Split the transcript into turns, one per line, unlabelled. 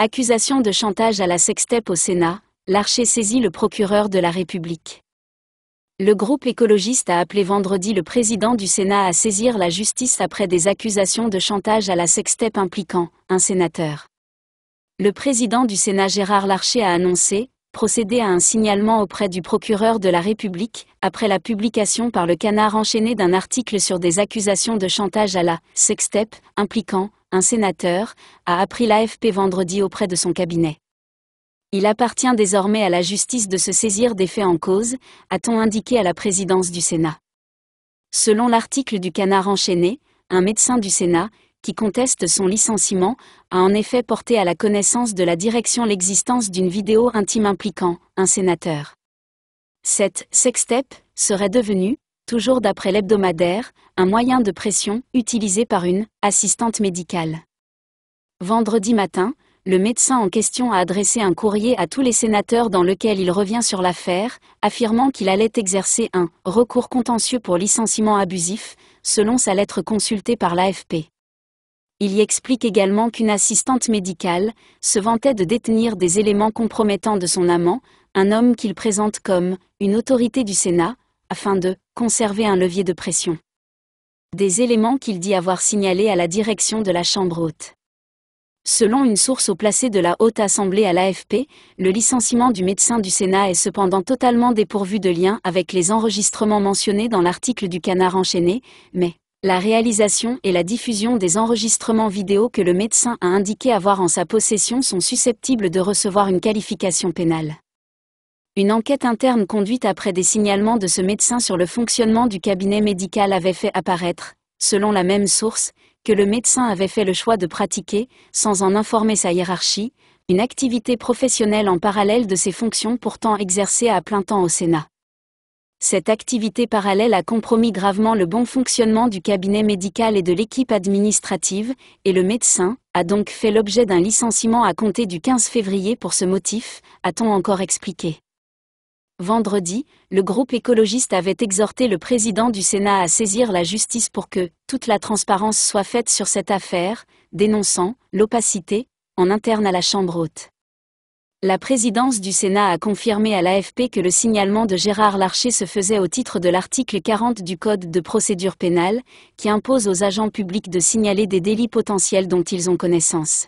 Accusation de chantage à la Sextep au Sénat, l'archer saisit le procureur de la République. Le groupe écologiste a appelé vendredi le président du Sénat à saisir la justice après des accusations de chantage à la Sextep impliquant un sénateur. Le président du Sénat Gérard Larcher a annoncé procéder à un signalement auprès du procureur de la République après la publication par le canard enchaîné d'un article sur des accusations de chantage à la Sextep » impliquant un sénateur, a appris l'AFP vendredi auprès de son cabinet. Il appartient désormais à la justice de se saisir des faits en cause, a-t-on indiqué à la présidence du Sénat. Selon l'article du Canard enchaîné, un médecin du Sénat, qui conteste son licenciement, a en effet porté à la connaissance de la direction l'existence d'une vidéo intime impliquant un sénateur. Cette sextape serait devenue toujours d'après l'hebdomadaire, un moyen de pression utilisé par une assistante médicale. Vendredi matin, le médecin en question a adressé un courrier à tous les sénateurs dans lequel il revient sur l'affaire, affirmant qu'il allait exercer un recours contentieux pour licenciement abusif, selon sa lettre consultée par l'AFP. Il y explique également qu'une assistante médicale se vantait de détenir des éléments compromettants de son amant, un homme qu'il présente comme une autorité du Sénat, afin de conserver un levier de pression. Des éléments qu'il dit avoir signalés à la direction de la Chambre haute. Selon une source au placé de la Haute Assemblée à l'AFP, le licenciement du médecin du Sénat est cependant totalement dépourvu de lien avec les enregistrements mentionnés dans l'article du Canard enchaîné, mais la réalisation et la diffusion des enregistrements vidéo que le médecin a indiqué avoir en sa possession sont susceptibles de recevoir une qualification pénale. Une enquête interne conduite après des signalements de ce médecin sur le fonctionnement du cabinet médical avait fait apparaître, selon la même source, que le médecin avait fait le choix de pratiquer, sans en informer sa hiérarchie, une activité professionnelle en parallèle de ses fonctions pourtant exercées à plein temps au Sénat. Cette activité parallèle a compromis gravement le bon fonctionnement du cabinet médical et de l'équipe administrative, et le médecin a donc fait l'objet d'un licenciement à compter du 15 février pour ce motif, a-t-on encore expliqué. Vendredi, le groupe écologiste avait exhorté le président du Sénat à saisir la justice pour que toute la transparence soit faite sur cette affaire, dénonçant l'opacité en interne à la Chambre haute. La présidence du Sénat a confirmé à l'AFP que le signalement de Gérard Larcher se faisait au titre de l'article 40 du Code de procédure pénale, qui impose aux agents publics de signaler des délits potentiels dont ils ont connaissance.